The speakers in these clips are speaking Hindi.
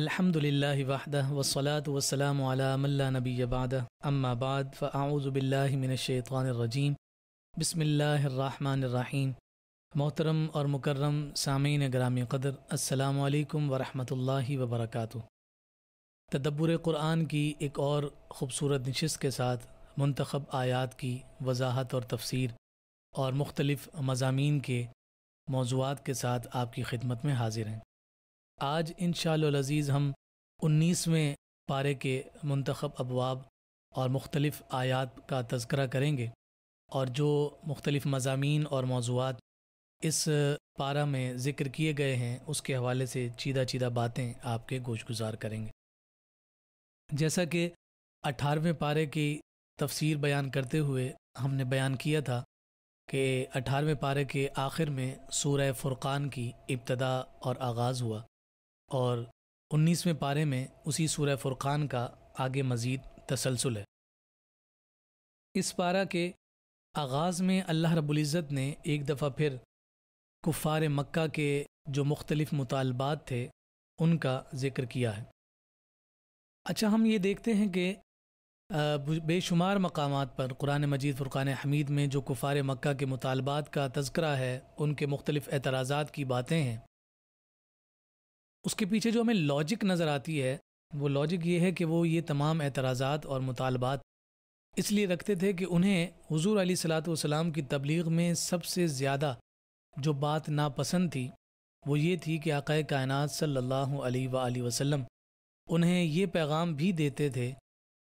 अल्हम्दुलिल्लाह वहदा वसलात वसलाम अला नबी बाद अम्मा बाद फ़ाऊज़बिल्लिमिनशैतरजीम बसमीम मोहतरम और मुकर्रम सामीन ग्रामी कदर अल्लाम वरहमल वबरक तदब्बर क़ुरान की एक और ख़ूबसूरत नशस्त के साथ मंतखब आयात की वजाहत और तफसीर और मुख्तलफ़ मजामी के मौजूद के साथ आपकी खिदमत में हाजिर हैं आज इन शज़ीज़ हम उन्नीसवें पारे के मंतखब अबवाब और मुख्तलिफ़ आयात का तस्करा करेंगे और जो मुख्तलिफ़ मजामी और मौजूद इस पारा में ज़िक्र किए गए हैं उसके हवाले से चीदा चीदा बातें आपके गोश गुजार करेंगे जैसा कि अठारहवें पारे की तफसीर बयान करते हुए हमने बयान किया था कि अठारहवें पारे के आखिर में सूर फुरक़ान की इब्तदा और आगाज़ हुआ और उन्नीसवें पारे में उसी सूर्य फुरकान का आगे मज़ीद तसलसल है इस पारा के आगाज़ में अल्लाह रबुल्ज़त ने एक दफ़ा फिर कुफ़ार मक्का के जो मुख्तलिफ़ मुतालबात थे उनका ज़िक्र किया है अच्छा हम ये देखते हैं कि बेशुमार मकाम पर कुरान मजीद फ़ुरक़ान हमीद में जो कुफ़ार मक्का के मुतालबात का तस्करा है उनके मुख्तलिफ़ एतराज़ात की बातें हैं उसके पीछे जो हमें लॉजिक नज़र आती है वो लॉजिक ये है कि वो ये तमाम एतराज़ात और मुतालबात इसलिए रखते थे कि उन्हें हुजूर अली सलात वसलाम की तबलीग में सबसे ज़्यादा जो बात नापसंद थी वो ये थी कि आक़ा कायनात सल्लल्लाहु अलैहि वसल्लम उन्हें ये पैगाम भी देते थे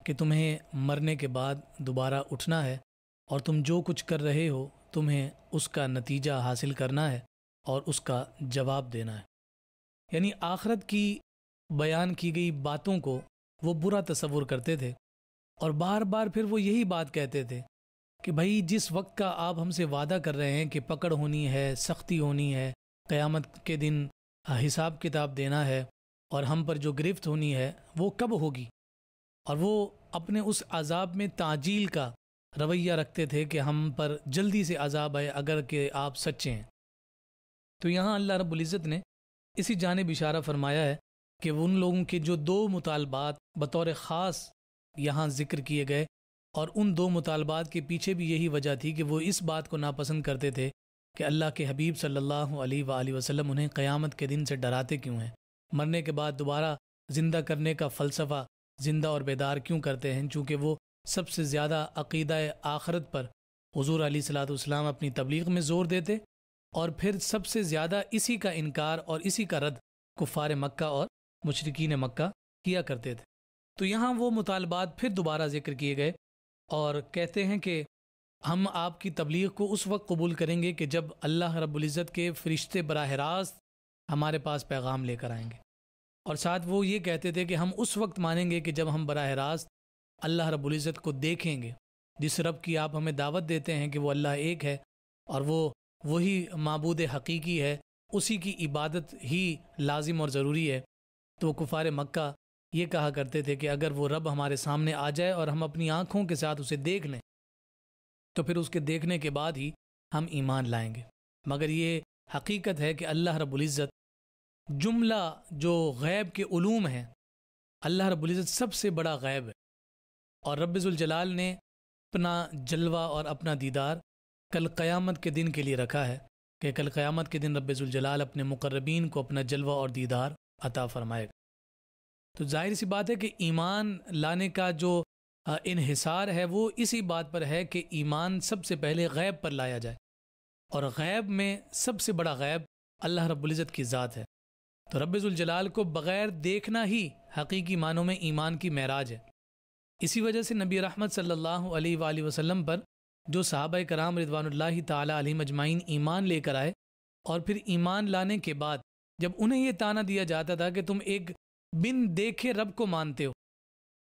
कि तुम्हें मरने के बाद दोबारा उठना है और तुम जो कुछ कर रहे हो तुम्हें उसका नतीजा हासिल करना है और उसका जवाब देना है यानी आखरत की बयान की गई बातों को वो बुरा तस्वुर करते थे और बार बार फिर वो यही बात कहते थे कि भाई जिस वक्त का आप हमसे वादा कर रहे हैं कि पकड़ होनी है सख्ती होनी है क़यामत के दिन हिसाब किताब देना है और हम पर जो गिरफ्त होनी है वो कब होगी और वो अपने उस अजाब में ताजील का रवैया रखते थे कि हम पर जल्दी से अजाब आए अगर के आप सच्चे हैं तो यहाँ अल्लाह रब्ज़त ने इसी जानब इशारा फरमाया है कि उन लोगों के जो दो मुतालबात बतौर ख़ास यहाँ जिक्र किए गए और उन दो मुतालबात के पीछे भी यही वजह थी कि वो इस बात को नापसंद करते थे कि अल्लाह के हबीब सल्लल्लाहु अलैहि वसल्लम उन्हें क़यामत के दिन से डराते क्यों हैं मरने के बाद दोबारा ज़िंदा करने का फ़लसफ़ा ज़िंदा और बेदार क्यों करते हैं चूँकि वो सबसे ज़्यादा अक़ीदा आखरत पर हजूर सलाम अपनी तबलीग में ज़ोर देते और फिर सबसे ज़्यादा इसी का इनकार और इसी का रद्द कुफ़ार मक्का और मुशरकिन मक्का किया करते थे तो यहाँ वो मुतालबात फिर दोबारा जिक्र किए गए और कहते हैं कि हम आपकी तबलीग को उस वक्त कबूल करेंगे कि जब अल्लाह रबुल्ज़त के फरिश्ते बरह रास्त हमारे पास पैगाम लेकर आएंगे और साथ वो ये कहते थे कि हम उस वक्त मानेंगे कि जब हम बरह रास्त अल्लाह रबुल्ज़त को देखेंगे जिस रब की आप हमें दावत देते हैं कि वो अल्लाह एक है और वो वही मबूद हकीकी है उसी की इबादत ही लाजिम और ज़रूरी है तो कुफ़ार मक्का ये कहा करते थे कि अगर वो रब हमारे सामने आ जाए और हम अपनी आँखों के साथ उसे देख लें तो फिर उसके देखने के बाद ही हम ईमान लाएंगे मगर ये हकीकत है कि अल्लाह रबुल्ज़त जुमला जो गैब के ूम हैं अल्लाह रबुल्ज़त सबसे बड़ा गैब है और रब्ज़ुलजलाल ने अपना जलवा और अपना दीदार कल क़यामत के दिन के लिए रखा है कि कल क़यामत के दिन रब्ज़ुलजलाल अपने मुकर्रबीन को अपना जलवा और दीदार अता फरमाएगा तो जाहिर सी बात है कि ईमान लाने का जो इनहिसार है वो इसी बात पर है कि ईमान सबसे पहले गैब पर लाया जाए और गैब में सबसे बड़ा गैब अल्लाह रबुल्जत की ज़ात है तो रब्ज़ुलजलाल को बग़ैर देखना ही हकीकी मानों में ईमान की महराज है इसी वजह से नबी रहमत सल्लल्लाहु अलैहि वसल्लम पर जो साहब कराम रिदवानल्ला ताली मजमाइन ईमान लेकर आए और फिर ईमान लाने के बाद जब उन्हें यह ताना दिया जाता था कि तुम एक बिन देखे रब को मानते हो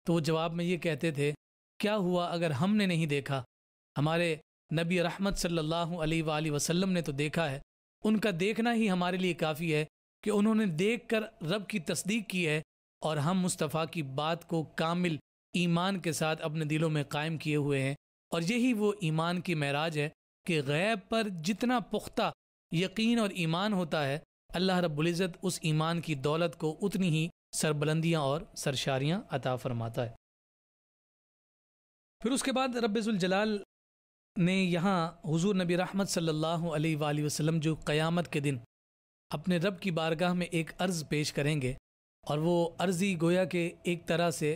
तो वो जवाब में ये कहते थे क्या हुआ अगर हमने नहीं देखा हमारे नबी रहमत सल्लल्लाहु अलैहि वसल्लम ने तो देखा है उनका देखना ही हमारे लिए काफ़ी है कि उन्होंने देख कर रब की तस्दीक की है और हम मुस्तफ़ा की बात को कामिल ईमान के साथ अपने दिलों में कायम किए हुए हैं और यही वो ईमान की महराज है कि गैब पर जितना पुख्ता यकीन और ईमान होता है अल्लाह रब्ज़त उस ईमान की दौलत को उतनी ही सरबलंदियाँ और सरशारियाँ अता फरमाता है फिर उसके बाद जलाल ने यहाँ हुजूर नबी रहमत सल्लल्लाहु अलैहि वसल्लम जो क़यामत के दिन अपने रब की बारगाह में एक अर्ज़ पेश करेंगे और वो अर्ज़ी गोया के एक तरह से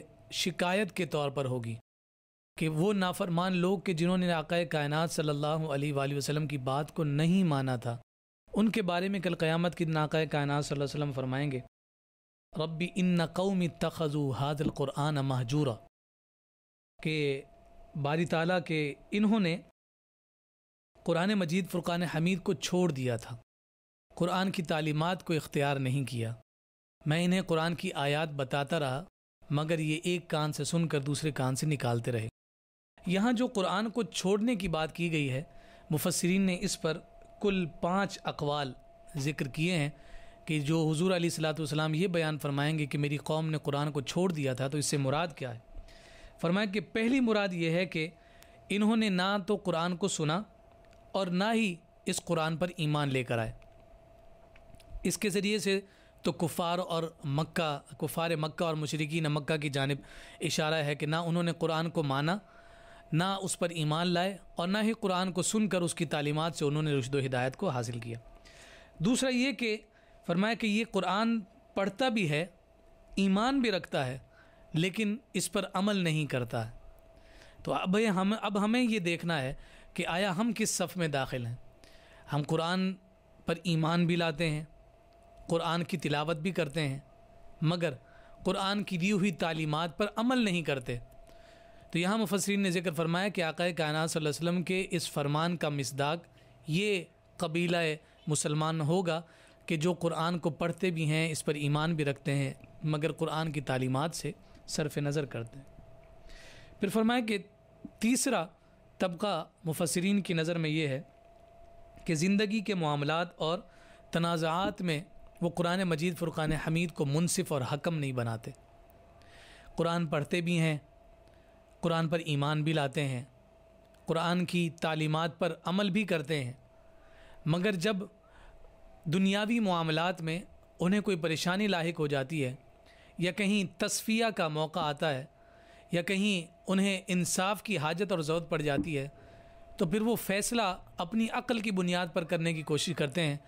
शिकायत के तौर पर होगी कि वो नाफरमान लोग के जिन्होंने आकाए कायनात सल्लल्लाहु अलैहि वसल्लम की बात को नहीं माना था उनके बारे में कल क़यामत की नाकाए कायनात सल्लल्लाहु अलैहि वसल्लम फरमाएंगे रब्बी इन कौम तखजु हादल क़ुरान महजूरा के बारी ताला के इन्होंने कुरान मजीद फ़ुरक़ान हमीद को छोड़ दिया था कुरान की तालीमत को इख्तियार नहीं किया मैं इन्हें कुरान की आयात बताता रहा मगर ये एक कान से सुनकर दूसरे कान से निकालते रहे यहाँ जो कुरान को छोड़ने की बात की गई है मुफसरीन ने इस पर कुल पाँच अकवाल ज़िक्र किए हैं कि जो हजूर अली सलाम ये बयान फरमाएंगे कि मेरी कौम ने कुरान को छोड़ दिया था तो इससे मुराद क्या है फरमाया कि पहली मुराद ये है कि इन्होंने ना तो कुरान को सुना और ना ही इस कुरान पर ईमान लेकर आए इसके ज़रिए से तो कुफ़ार और मक्का कुफ़ार मक्का और मशरकिन मक्का की जानब इशारा है कि ना उन्होंने कुरान को माना ना उस पर ईमान लाए और ना ही कुरान को सुनकर उसकी तालीमत से उन्होंने रुशद हिदायत को हासिल किया दूसरा ये कि फरमाया कि ये कुरान पढ़ता भी है ईमान भी रखता है लेकिन इस पर अमल नहीं करता है तो अब हम अब हमें ये देखना है कि आया हम किस सफ़ में दाखिल हैं हम कुरान पर ईमान भी लाते हैं कुरान की तिलावत भी करते हैं मगर कुरान की दी हुई तालीमत पर अमल नहीं करते तो यहाँ मुफसरीन ने जिक्र फरमाया कि आक़ा कायनात के इस फरमान का मसदाक ये कबीला मुसलमान होगा कि जो कुरान को पढ़ते भी हैं इस पर ईमान भी रखते हैं मगर कुरान की तालीमत से सरफ नज़र करते हैं फिर फरमाया कि तीसरा तबका मुफसरीन की नज़र में ये है कि ज़िंदगी के मामलों और तनाज़ात में वो कुरान मजीद फुरान हमीद को मुनसिफ और हकम नहीं बनाते कुरान पढ़ते भी हैं कुरान पर ईमान भी लाते हैं कुरान की तालीमत पर अमल भी करते हैं मगर जब दुनियावी मामलों में उन्हें कोई परेशानी लाक हो जाती है या कहीं तस्फिया का मौका आता है या कहीं उन्हें इंसाफ की हाजत और ज़रूरत पड़ जाती है तो फिर वो फ़ैसला अपनी अक्ल की बुनियाद पर करने की कोशिश करते हैं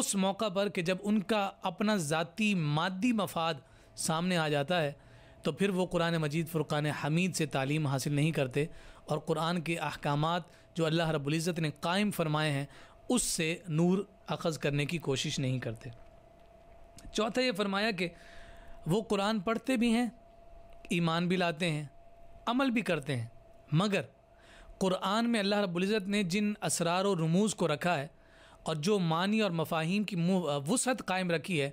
उस मौका पर कि जब उनका अपना ज़ाती मादी मफाद सामने आ जाता है तो फिर वो कुरान मजीद फ़ुरक़ान हमीद से तालीम हासिल नहीं करते और कुरान के अहकाम जो अल्लाह रबुल्ज़त ने कायम फ़रमाए हैं उससे नूर अखज़ करने की कोशिश नहीं करते चौथा ये फरमाया कि वो कुरान पढ़ते भी हैं ईमान भी लाते हैं अमल भी करते हैं मगर कुरान में अल्लाह रबुल्ज़त ने जिन असरार और रमूज़ को रखा है और जो मानी और मफाहिम की वसत कायम रखी है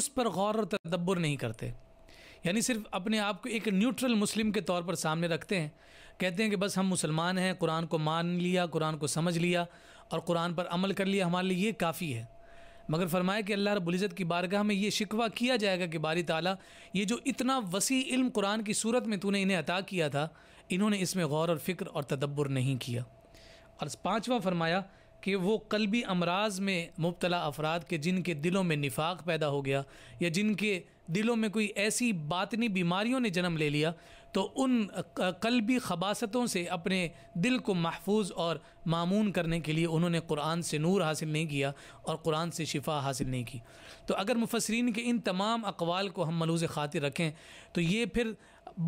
उस पर गौर और तदब्बर नहीं करते यानी सिर्फ अपने आप को एक न्यूट्रल मुस्लिम के तौर पर सामने रखते हैं कहते हैं कि बस हम मुसलमान हैं कुरान को मान लिया कुरान को समझ लिया और कुरान पर अमल कर लिया हमारे लिए ये काफ़ी है मगर फरमाया कि अल्लाह रबुल्ज़त की बारगाह में ये शिकवा किया जाएगा कि बारी ताला ये जो इतना वसी इल्म कुरान की सूरत में तूने इन्हें अता किया था इन्होंने इसमें गौर और फ़िक्र और तदब्बर नहीं किया और पाँचवा फरमाया कि वो कलबी अमराज में मुबतला अफराद के जिनके दिलों में निफाक पैदा हो गया या जिनके दिलों में कोई ऐसी बातनी बीमारियों ने जन्म ले लिया तो उन कल्बी खबासतों से अपने दिल को महफूज और मामून करने के लिए उन्होंने कुरान से नूर हासिल नहीं किया और कुरान से शिफा हासिल नहीं की तो अगर मुफसरीन के इन तमाम अकवाल को हम मलूज़ ख़ातिर रखें तो ये फिर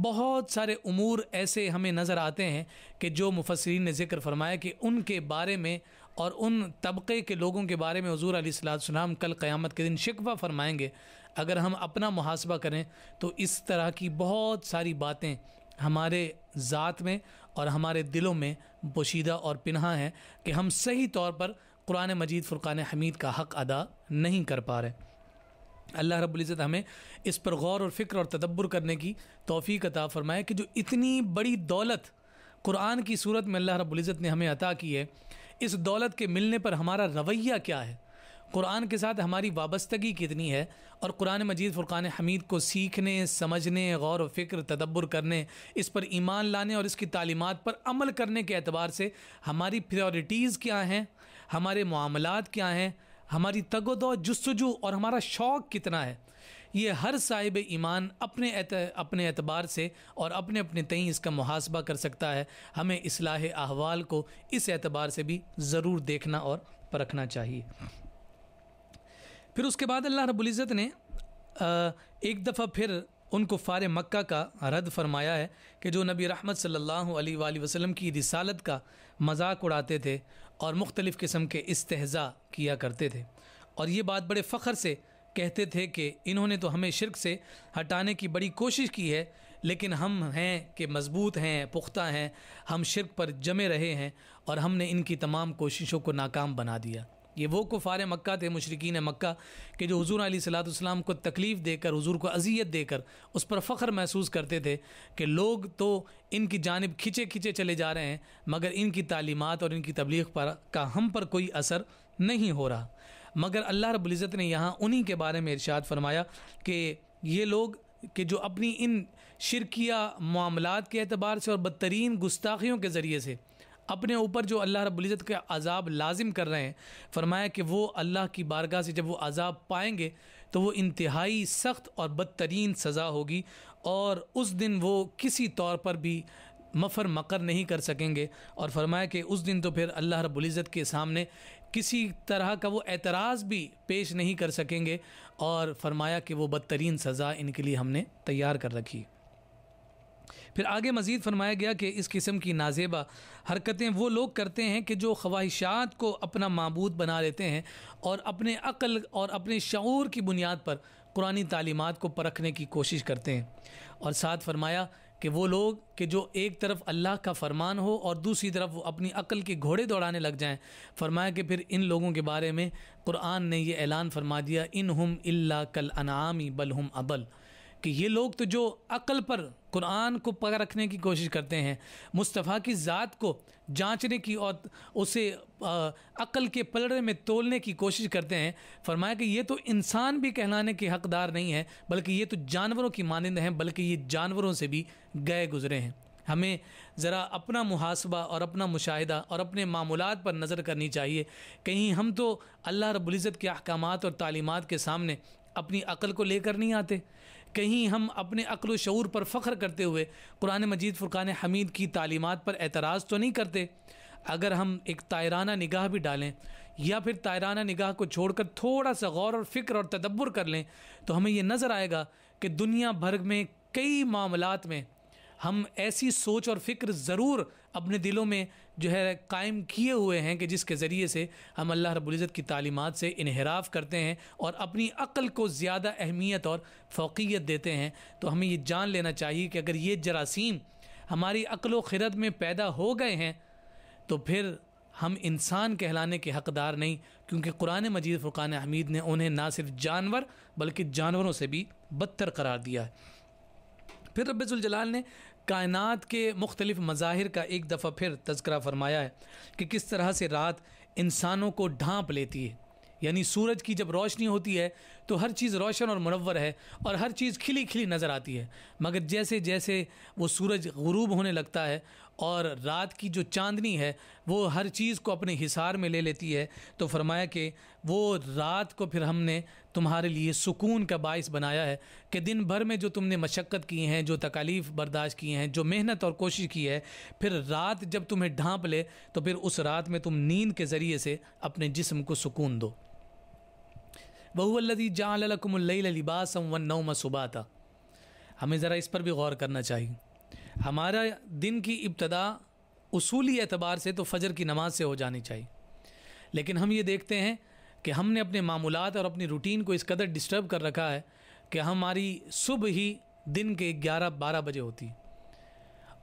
बहुत सारे उमूर ऐसे हमें नज़र आते हैं कि जो मुफसरीन ने ज़िक्र फरमाया कि उनके बारे में और उन तबके के लोगों के बारे में हजूर अलीसलाम कल क़्यामत के दिन शिकवा फरमाएंगे अगर हम अपना मुहासबा करें तो इस तरह की बहुत सारी बातें हमारे ज़ात में और हमारे दिलों में पोशीदा और पिनहा हैं कि हम सही तौर पर कुरान मजीद फ़ुरान हमीद का हक़ अदा नहीं कर पा रहे अल्लाह रबुल्ज़त हमें इस पर गौर और फ़िक्र और तदब्बर करने की तोफ़ी अता फ़रमाए कि जो इतनी बड़ी दौलत कुरान की सूरत में अल्लाह रबुल्ज़त ने हमें अता की है इस दौलत के मिलने पर हमारा रवैया क्या है कुरान के साथ हमारी वाबस्तगी कितनी है और कुरान मजीद फ़ुरक़ान हमीद को सीखने समझने गौर व फिक्र तदब्बर करने इस पर ईमान लाने और इसकी तालीमत पर अमल करने के अतबार से हमारी प्रायोरिटीज़ क्या हैं हमारे मामलात क्या हैं हमारी तगोदो जस्तजू और हमारा शौक़ कितना है ये हर साहिब ईमान अपने एत, अपने एतबार से और अपने अपने तई इसका मुहासबा कर सकता है हमें असलाह अहवाल को इस एतबार से भी ज़रूर देखना और परखना चाहिए फिर उसके बाद अल्लाह रबुल्ज़त ने एक दफ़ा फिर उनको फ़ार मक्का का रद्द फरमाया है कि जो नबी रहमत सल्लल्लाहु अलैहि वसल्लम की रिसालत का मजाक उड़ाते थे और मुख्तलिफ़ किस्म के इस्तेजा किया करते थे और ये बात बड़े फ़ख्र से कहते थे कि इन्होंने तो हमें शिरक से हटाने की बड़ी कोशिश की है लेकिन हम हैं कि मज़बूत हैं पुख्ता हैं हम शिरक पर जमे रहे हैं और हमने इनकी तमाम कोशिशों को नाकाम बना दिया ये वो कुफ़ार मक्का थे मशरकिन मक्का के जो हजूर सलाम को तकलीफ़ देकर हजूर को अजियत देकर उस पर फ़ख्र महसूस करते थे कि लोग तो इनकी जानब खिंचे खिंचे चले जा रहे हैं मगर इनकी तालीमत और इनकी तबलीग पर का हम पर कोई असर नहीं हो रहा मगर अल्लाह रबुल्ज़त ने यहाँ उन्हीं के बारे में इर्शाद फरमाया कि ये लोग कि जो अपनी इन शिरकिया मामलों के अतबार से और बदतरीन गुस्ताखियों के ज़रिए से अपने ऊपर जो अल्लाह रबुल्ज़त का अजाब लाजिम कर रहे हैं फरमाया कि वो अल्लाह की बारगाह से जब वो अजाब पाएंगे तो वो इंतहाई सख्त और बदतरीन सज़ा होगी और उस दिन वो किसी तौर पर भी मफर मकर नहीं कर सकेंगे और फरमाया कि उस दिन तो फिर अल्लाह रबुल्ज़त के सामने किसी तरह का वो एतराज़ भी पेश नहीं कर सकेंगे और फरमाया कि वो बदतरीन सज़ा इनके लिए हमने तैयार कर रखी फिर आगे मज़ीद फरमाया गया कि इस किस्म की नाजेबा हरकतें वो लोग करते हैं कि जो ख्वाहिशात को अपना मबूद बना लेते हैं और अपने अक़ल और अपने शूर की बुनियाद पर कुरानी तालीमत को परखने की कोशिश करते हैं और साथ फरमाया कि वो लोग कि जो एक तरफ अल्लाह का फरमान हो और दूसरी तरफ वो अपनी अकल के घोड़े दौड़ाने लग जाएं फरमाया कि फिर इन लोगों के बारे में कुरान ने ये ऐलान फरमा दिया इन हम इल्ला कल अनामी बल हम अबल कि ये लोग तो जो अकल पर कुरान को पकड़ रखने की कोशिश करते हैं मुस्तफ़ा की ज़ात को जांचने की और उसे अकल के पलड़े में तोलने की कोशिश करते हैं फरमाया कि ये तो इंसान भी कहलाने के हकदार नहीं है बल्कि ये तो जानवरों की मानंद हैं बल्कि ये जानवरों से भी गए गुजरे हैं हमें ज़रा अपना मुहासबा और अपना मुशाहिदा और अपने मामूलत पर नज़र करनी चाहिए कहीं हम तो अल्लाह रबुल्ज़त के अहकाम और तालीमत के सामने अपनी अकल को लेकर नहीं आते कहीं हम अपने अक्ल शूर पर फ़ख्र करते हुए कुरान मजीद फुरक़ान हमीद की तालीमत पर एतराज़ तो नहीं करते अगर हम एक तायराना निगाह भी डालें या फिर तायराना निगाह को छोड़कर थोड़ा सा गौर और फ़िक्र और तदब्बर कर लें तो हमें यह नज़र आएगा कि दुनिया भर में कई मामलात में हम ऐसी सोच और फ़िक्र ज़रूर अपने दिलों में जो है कायम किए हुए हैं कि जिसके ज़रिए से हम अल्लाह रबुल्ज़त की तालीमत से इनहराफ करते हैं और अपनी अक़ल को ज़्यादा अहमियत और फोकियत देते हैं तो हमें ये जान लेना चाहिए कि अगर ये जरासीम हमारी व खिरत में पैदा हो गए हैं तो फिर हम इंसान कहलाने के हकदार नहीं क्योंकि कुरान मजीद फ़ुरान हमीद ने उन्हें ना सिर्फ जानवर बल्कि जानवरों से भी बदतर करार दिया है फिर रब्ज़ुलजलाल ने कायनात के मुख्तलिफ मज़ाहिर का एक दफ़ा फिर तस्करा फरमाया है कि किस तरह से रात इंसानों को ढांप लेती है यानी सूरज की जब रोशनी होती है तो हर चीज़ रोशन और मनवर है और हर चीज़ खिली खिली नज़र आती है मगर जैसे जैसे वो सूरज गरूब होने लगता है और रात की जो चांदनी है वो हर चीज़ को अपने हिसार में ले लेती है तो फरमाया कि वो रात को फिर हमने तुम्हारे लिए सुकून का बायस बनाया है कि दिन भर में जो तुमने मशक्क़त की हैं जो तकालीफ़ बर्दाश्त की हैं जो मेहनत और कोशिश की है फिर रात जब तुम्हें ढांप ले तो फिर उस रात में तुम नींद के ज़रिए से अपने जिसम को सुकून दो बहुल्लदी जहाँ लिबासम वन नौम था हमें ज़रा इस पर भी गौर करना चाहिए हमारा दिन की इब्तदा उसूली एतबार से तो फ़जर की नमाज से हो जानी चाहिए लेकिन हम ये देखते हैं कि हमने अपने मामूलات और अपनी रूटीन को इस कदर डिस्टर्ब कर रखा है कि हमारी सुबह ही दिन के 11-12 बजे होती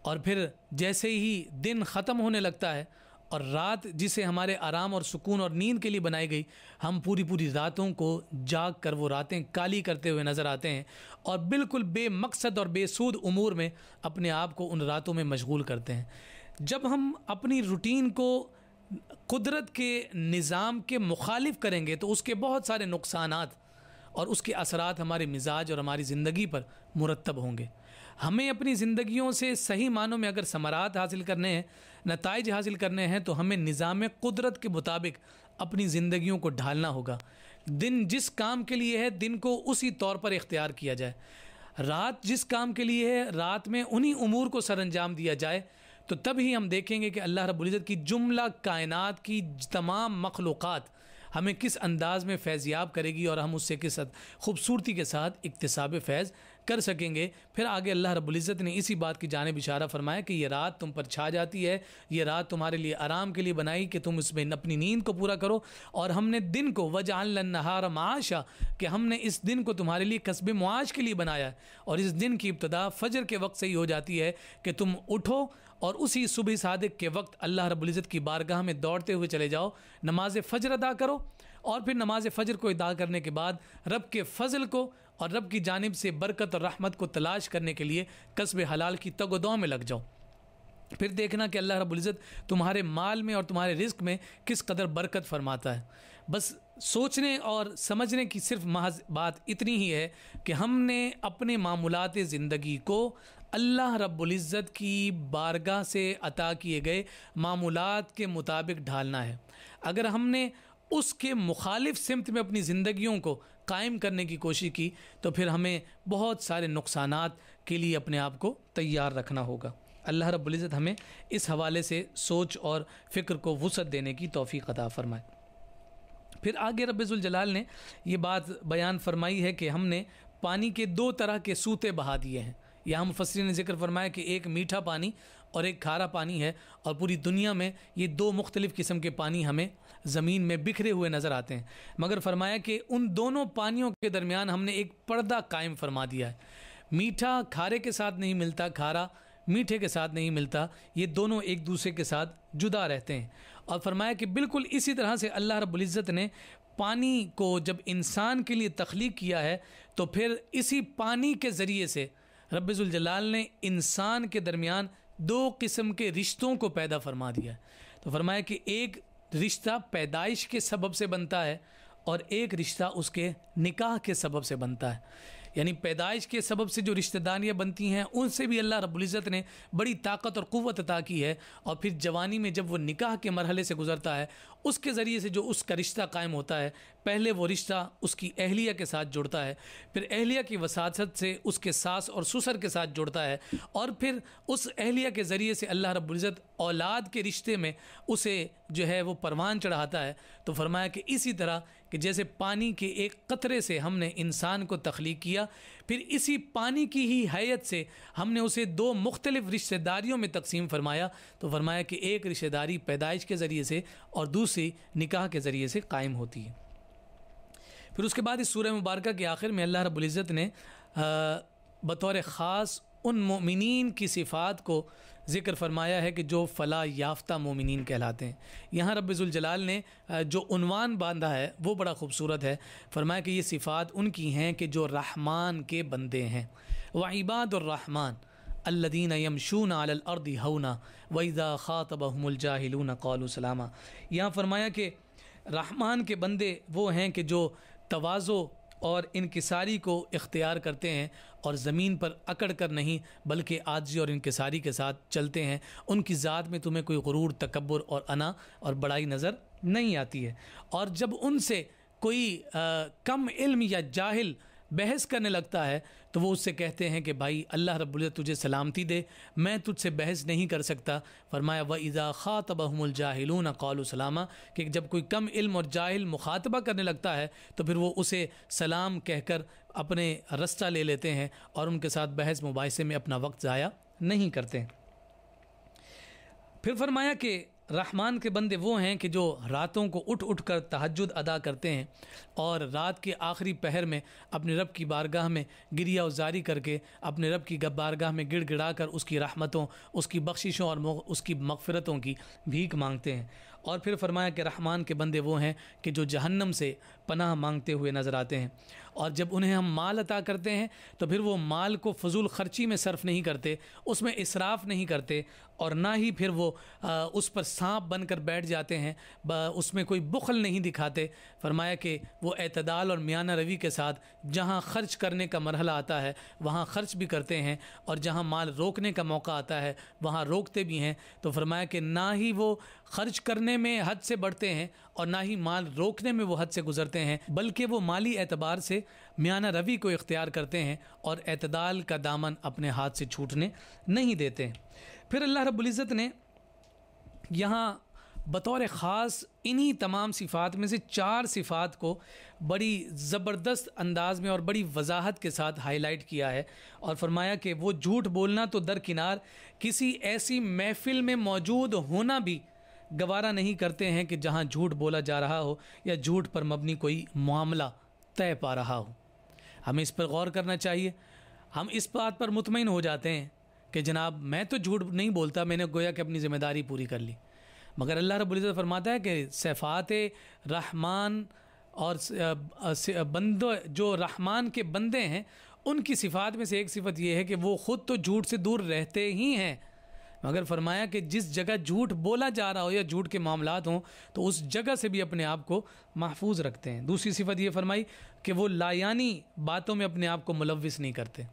और फिर जैसे ही दिन ख़त्म होने लगता है और रात जिसे हमारे आराम और सुकून और नींद के लिए बनाई गई हम पूरी पूरी रातों को जाग कर वो रातें काली करते हुए नज़र आते हैं और बिल्कुल बेमकसद और बेसूद उमूर में अपने आप को उन रातों में मशगूल करते हैं जब हम अपनी रूटीन को कुदरत के निज़ाम के मुखालिफ करेंगे तो उसके बहुत सारे नुकसान और उसके असरात हमारे मिजाज और हमारी ज़िंदगी पर मुरतब होंगे हमें अपनी ज़िंदगियों से सही मानों में अगर समरात हासिल करने हैं नतज हासिल करने हैं तो हमें निज़ाम कुदरत के मुताबिक अपनी ज़िंदगियों को ढालना होगा दिन जिस काम के लिए है दिन को उसी तौर पर इख्तियार किया जाए रात जिस काम के लिए है रात में उन्हीं उमूर को सर अंजाम दिया जाए तो तभी हम देखेंगे कि अल्लाह रबुल्ज़त की जुमला कायनात की तमाम मखलूक़ हमें किस अंदाज़ में फैज़ याब करेगी और हम उससे किस खूबसूरती के साथ इकतसाब फैज़ कर सकेंगे फिर आगे अल्लाह रबुल्ज़त ने इसी बात की जानब इशारा फरमाया कि यह रात तुम पर छा जाती है यह रात तुम्हारे लिए आराम के लिए बनाई कि तुम उसमें अपनी नींद को पूरा करो और हमने दिन को वजान नहार माशा कि हमने इस दिन को तुम्हारे लिए कस्ब मुआश के लिए बनाया और इस दिन की इब्तदा फजर के वक्त से ही हो जाती है कि तुम उठो और उसी सुबह सादक के वक्त अल्लाह रबुल्ज़त की बारगाह में दौड़ते हुए चले जाओ नमाज फजर अदा करो और फिर नमाज फ़जर को अदा करने के बाद रब के फजल को और रब की जानब से बरकत और रहमत को तलाश करने के लिए कस्ब हलाल की तगोदों में लग जाओ फिर देखना कि अल्लाह रबुल्ज़त तुम्हारे माल में और तुम्हारे रिस्क में किस कदर बरकत फरमाता है बस सोचने और समझने की सिर्फ महज बात इतनी ही है कि हमने अपने मामूलत ज़िंदगी को अल्लाह रब्ज़त की बारगाह से अता किए गए मामूलत के मुताबिक ढालना है अगर हमने उसके मुखालिफ सिमत में अपनी ज़िंदगियों को कायम करने की कोशिश की तो फिर हमें बहुत सारे नुकसान के लिए अपने आप को तैयार रखना होगा अल्लाह रबुल्ज़त हमें इस हवाले से सोच और फ़िक्र को वसत देने की तोफ़ी अदा फरमाए फिर आगे रबाल ने ये बात बयान फरमाई है कि हमने पानी के दो तरह के सूते बहा दिए हैं या मुफसरी फसरी ने जिक्र फरमाया कि एक मीठा पानी और एक खारा पानी है और पूरी दुनिया में ये दो मुख्तलिफ़ किस्म के पानी हमें ज़मीन में बिखरे हुए नज़र आते हैं मगर फरमाया कि उन दोनों पानियों के दरमियान हमने एक पर्दा कायम फरमा दिया है मीठा खारे के साथ नहीं मिलता खारा मीठे के साथ नहीं मिलता ये दोनों एक दूसरे के साथ जुदा रहते हैं और फरमाया कि बिल्कुल इसी तरह से अल्लाह रब्ज़त ने पानी को जब इंसान के लिए तख्लीक किया है तो फिर इसी पानी के ज़रिए से रबीज़ुलजलाल ने इंसान के दरमियान दो किस्म के रिश्तों को पैदा फरमा दिया तो फरमाया कि एक रिश्ता पैदाइश के सबब से बनता है और एक रिश्ता उसके निकाह के सबब से बनता है यानी पैदाइश के सबब से जो रिश्तेदारियाँ बनती हैं उनसे भी अल्लाह रबुल्ज़त ने बड़ी ताकत और क़वत अता की है और फिर जवानी में जब वो निकाह के मरहले से गुज़रता है उसके ज़रिए से जो उसका रिश्ता कायम होता है पहले वो रिश्ता उसकी अहलिया के साथ जुड़ता है फिर अहलिया की वसासत से उसके सास और सुसर के साथ जुड़ता है और फिर उस अहलिया के ज़रिए से अल्लाह रबुल्ज़त औलाद के रिश्ते में उसे जो है वो परवान चढ़ाता है तो फरमाया कि इसी तरह कि जैसे पानी के एक कतरे से हमने इंसान को तख्लीक किया फिर इसी पानी की ही हैत से हमने उसे दो मुख्तलिफ रिश्तेदारियों में तकसीम फरमाया तो फरमाया कि एक रिश्तेदारी पैदाइश के ज़रिए से और दूसरी निकाह के ज़रिए से कायम होती है फिर उसके बाद इस सूर्य मुबारक के आखिर में अल्लाह रबुल्ज़त ने बतौर ख़ास उन मोमिन की सिफ़ात को ज़िक्र फरमाया है कि जो फ़ला याफ्ता मोमिन कहलाते हैं यहाँ जलाल ने जो उनवान बांधा है वो बड़ा ख़ूबसूरत है फरमाया कि ये सिफ़ात उनकी हैं कि जो रहमान के बंदे हैं अल्लादीन यम शून अलर्द हौना वईदा ख़ातबहमलजाहिलून सलामा यहाँ फरमाया कि रहमान के बंदे वो हैं कि जो तोज़ो और इनकसारी को इख्तियार करते हैं और ज़मीन पर अकड़ कर नहीं बल्कि आजी और इनकसारी के साथ चलते हैं उनकी ज़ात में तुम्हें कोई गुरूर तकबर और अना और बड़ाई नज़र नहीं आती है और जब उनसे कोई आ, कम इल्म या जाहिल बहस करने लगता है तो वो उससे कहते हैं कि भाई अल्लाह रब्ज़त तुझे सलामती दे मैं तुझसे बहस नहीं कर सकता फरमाया व इज़ा ख़ा तबहमजाहिलून कौल सलामा कि जब कोई कम इल्म और जाहिल मुखातबा करने लगता है तो फिर वो उसे सलाम कहकर अपने रास्ता ले लेते हैं और उनके साथ बहस मुबासे में अपना वक्त ज़ाया नहीं करते फिर फरमाया कि रहमान के बंदे वो हैं कि जो रातों को उठ उठ कर तहजद अदा करते हैं और रात के आखिरी पहर में अपने रब की बारगाह में गिरिया उजारी करके अपने रब की बारगाह में गिड़ गिड़ा कर उसकी रहमतों उसकी बख्शिशों और उसकी मगफ़रतों की भीख मांगते हैं और फिर फरमाया कि रहमान के बंदे वो हैं कि जो जहन्नम से पनाह मांगते हुए नज़र आते हैं और जब उन्हें हम माल अता करते हैं तो फिर वो माल को फजूल खर्ची में सर्फ नहीं करते उसमें इसराफ नहीं करते और ना ही फिर वो आ, उस पर सांप बनकर बैठ जाते हैं उसमें कोई बुखल नहीं दिखाते फरमाया कि वो अतदाल और मियाना रवी के साथ जहाँ ख़र्च करने का मरहला आता है वहाँ ख़र्च भी करते हैं और जहाँ माल रोकने का मौका आता है वहाँ रोकते भी हैं तो फरमाया कि ना ही वो ख़र्च करने में हद से बढ़ते हैं और ना ही माल रोकने में वो हद से गुजरते हैं बल्कि वो माली एतबार से म्याना रवि को इख्तियार करते हैं और अतदाल का दामन अपने हाथ से छूटने नहीं देते हैं फिर अल्लाह रब्ज़त ने यहाँ बतौर ख़ास इन्हीं तमाम सिफ़ात में से चार सिफ़ात को बड़ी ज़बरदस्त अंदाज़ में और बड़ी वजाहत के साथ हाईलाइट किया है और फरमाया कि वो झूठ बोलना तो दरकिनार किसी ऐसी महफिल में मौजूद होना भी गवारा नहीं करते हैं कि जहाँ झूठ बोला जा रहा हो या झूठ पर मबनी कोई मामला तय पा रहा हो हमें इस पर गौर करना चाहिए हम इस बात पर मुतमिन हो जाते हैं कि जनाब मैं तो झूठ नहीं बोलता मैंने गोया कि अपनी ज़िम्मेदारी पूरी कर ली मगर अल्लाह रबुल्ज़त फरमाता है कि सफ़ात रहमान और बंद जो रहमान के बंदे हैं उनकी सिफात में से एक सिफत यह है कि वो ख़ुद तो झूठ से दूर रहते ही हैं मगर फरमाया कि जिस जगह झूठ बोला जा रहा हो या झूठ के मामला हों तो उस जगह से भी अपने आप को महफूज रखते हैं दूसरी सिफत ये फरमाई कि वो लायानी बातों में अपने आप को मुलविस नहीं करते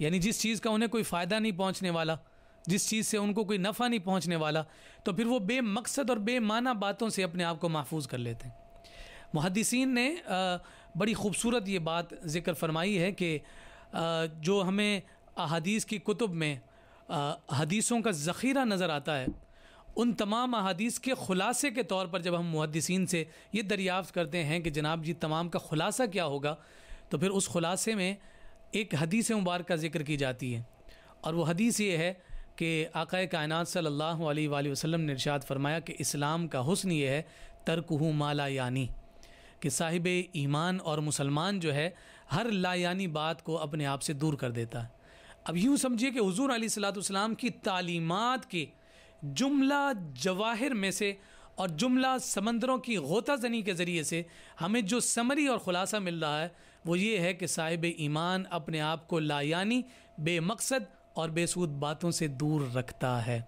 यानी जिस चीज़ का उन्हें कोई फ़ायदा नहीं पहुँचने वाला जिस चीज़ से उनको कोई नफ़ा नहीं पहुँचने वाला तो फिर वो बेमकसद और बेमाना बातों से अपने आप को महफूज कर लेते हैं मुहदसिन ने बड़ी खूबसूरत ये बात ज़िक्र फरमाई है कि जो हमें अदीस की कुतुब में हदीसों का ज़ख़ीरा नज़र आता है उन तमाम अहदीस के ख़ुलासे के तौर पर जब हम मुहदसिन से ये दरियाफ़त करते हैं कि जनाब जी तमाम का ख़ुलासा क्या होगा तो फिर उस ख़ुलासे में एक हदीस मुबारक का ज़िक्र की जाती है और वह हदीस ये है कि आक़ा कायनात सल्ला वसम ने इरशाद फरमाया कि इस्लाम का हसन ये है तर्क माला यानी कि साहिब ईमान और मुसलमान जो है हर लायानी बात को अपने आप से दूर कर देता है अब यूँ समझिए कि हजूर अलीसलाम की तालीमत के जुमला जवाहिर में से और जुमला समंदरों की गोता जनी के ज़रिए से हमें जो समरी और ख़ुलासा मिल रहा है वो ये है कि साहिब ईमान अपने आप को लायानी बेमकसद और बेसूद बातों से दूर रखता है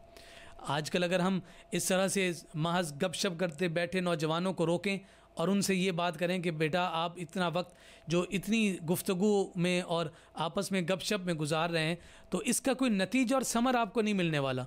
आजकल अगर हम इस तरह से महज गपशप करते बैठे नौजवानों को रोकें और उनसे ये बात करें कि बेटा आप इतना वक्त जो इतनी गुफ्तु में और आपस में गपशप में गुजार रहे हैं तो इसका कोई नतीजा और समर आपको नहीं मिलने वाला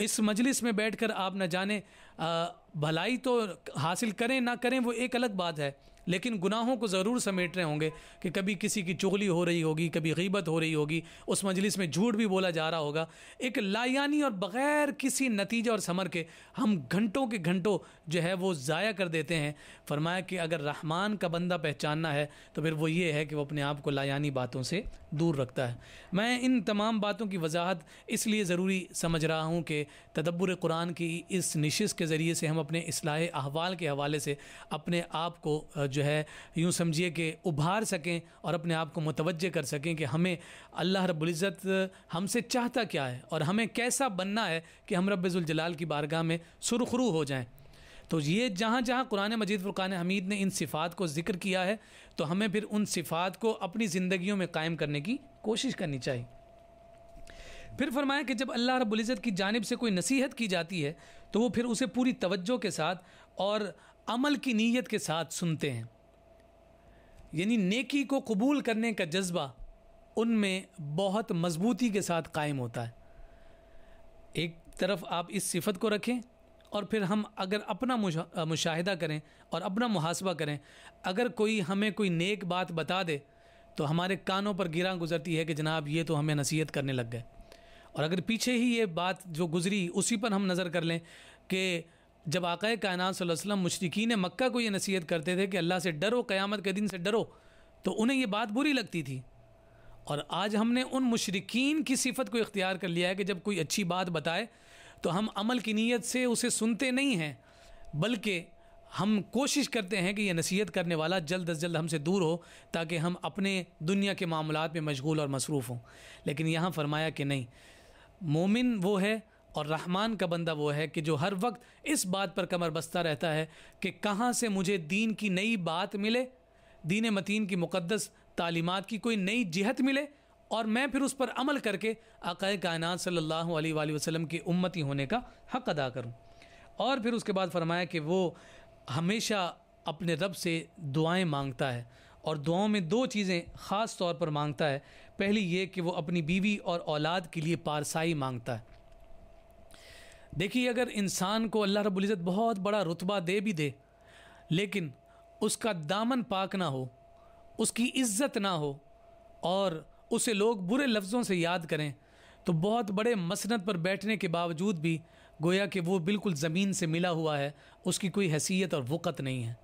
इस मजलिस में बैठ कर आप न जाने आ, भलाई तो हासिल करें ना करें वो एक अलग बात है लेकिन गुनाहों को ज़रूर समेट रहे होंगे कि कभी किसी की चुगली हो रही होगी कभी गीबत हो रही होगी उस मजलिस में झूठ भी बोला जा रहा होगा एक लायानी और बग़ैर किसी नतीजे और समर के हम घंटों के घंटों जो है वो ज़ाया कर देते हैं फरमाया कि अगर रहमान का बंदा पहचानना है तो फिर वो ये है कि वो अपने आप को लायानी बातों से दूर रखता है मैं इन तमाम बातों की वजाहत इसलिए ज़रूरी समझ रहा हूँ कि तदब्बर कुरान की इस नशस्त के ज़रिए से हम अपने असलाह अहवाल के हवाले से अपने आप को जो है यूँ समझिए कि उभार सकें और अपने आप को मुतवजह कर सकें कि हमें अल्लाह रबुल्ज़त हमसे चाहता क्या है और हमें कैसा बनना है कि हम रबाल की बारगाह में सुरखरू हो जाएँ तो ये जहाँ जहाँ कुरान मजीद फ़ुरान हमीद ने इन सिफ़ात को ज़िक्र किया है तो हमें फिर उन सिफ़ात को अपनी ज़िंदगियों में कायम करने की कोशिश करनी चाहिए फिर फरमाया कि जब अल्लाह रबुल्ज़त की जानब से कोई नसीहत की जाती है तो वो फिर उसे पूरी तवज्जो के साथ और अमल की नीयत के साथ सुनते हैं यानी नेकी को कबूल करने का जज्बा उनमें बहुत मजबूती के साथ कायम होता है एक तरफ आप इस सिफत को रखें और फिर हम अगर अपना मुशाहिदा करें और अपना मुहासबा करें अगर कोई हमें कोई नेक बात बता दे तो हमारे कानों पर गिरा गुजरती है कि जनाब ये तो हमें नसीहत करने लग गए और अगर पीछे ही ये बात जो गुज़री उसी पर हम नज़र कर लें कि जब आक़ाए कायनात वसम मशरकिन मक्का को ये नसीहत करते थे कि अल्लाह से डरो क़यामत के दिन से डरो तो उन्हें ये बात बुरी लगती थी और आज हमने उन मशरकिन की सिफत को इख्तियार कर लिया है कि जब कोई अच्छी बात बताए तो हम अमल की नीयत से उसे सुनते नहीं हैं बल्कि हम कोशिश करते हैं कि यह नसीहत करने वाला जल्द अज जल्द हमसे दूर हो ताकि हम अपने दुनिया के मामलों में मशगूल और मसरूफ़ हों लेकिन यहाँ फरमाया कि नहीं मोमिन वो है और रहमान का बंदा वो है कि जो हर वक्त इस बात पर कमर बस्ता रहता है कि कहाँ से मुझे दीन की नई बात मिले दीन मतीन की मुक़दस तालीमत की कोई नई जिहत मिले और मैं फिर उस पर अमल करके अकाय कायनात सल्लल्लाहु अलैहि वसल्लम की उम्मती होने का हक़ अदा करूं और फिर उसके बाद फरमाया कि वो हमेशा अपने रब से दुआएं मांगता है और दुआओं में दो चीज़ें ख़ास तौर पर मांगता है पहली ये कि वो अपनी बीवी और औलाद के लिए पारसाई मांगता है देखिए अगर इंसान को अल्लाह रबुल्ज़त बहुत बड़ा रुतबा दे भी दे लेकिन उसका दामन पाक ना हो उसकी इज्जत ना हो और उसे लोग बुरे लफ्ज़ों से याद करें तो बहुत बड़े मसनत पर बैठने के बावजूद भी गोया कि वो बिल्कुल ज़मीन से मिला हुआ है उसकी कोई हैसियत और वक़त नहीं है